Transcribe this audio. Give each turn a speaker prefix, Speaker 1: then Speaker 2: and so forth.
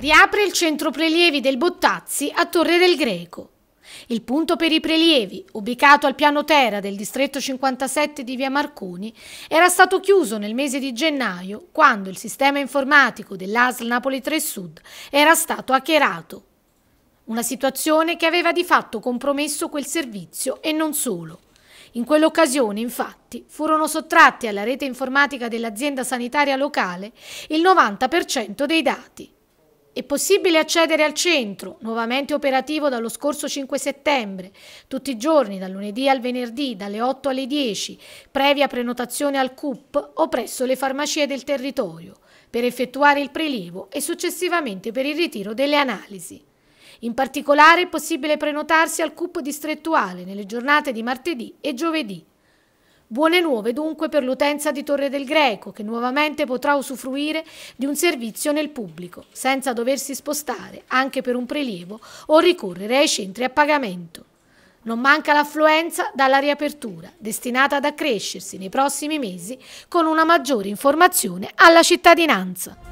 Speaker 1: Riapre il centro prelievi del Bottazzi a Torre del Greco. Il punto per i prelievi, ubicato al piano terra del distretto 57 di via Marconi, era stato chiuso nel mese di gennaio quando il sistema informatico dell'ASL Napoli 3 Sud era stato hackerato. Una situazione che aveva di fatto compromesso quel servizio e non solo. In quell'occasione, infatti, furono sottratti alla rete informatica dell'azienda sanitaria locale il 90% dei dati. È possibile accedere al centro, nuovamente operativo dallo scorso 5 settembre, tutti i giorni dal lunedì al venerdì dalle 8 alle 10, previa prenotazione al CUP o presso le farmacie del territorio, per effettuare il prelievo e successivamente per il ritiro delle analisi. In particolare è possibile prenotarsi al CUP distrettuale nelle giornate di martedì e giovedì. Buone nuove dunque per l'utenza di Torre del Greco, che nuovamente potrà usufruire di un servizio nel pubblico, senza doversi spostare, anche per un prelievo, o ricorrere ai centri a pagamento. Non manca l'affluenza dalla riapertura, destinata ad accrescersi nei prossimi mesi con una maggiore informazione alla cittadinanza.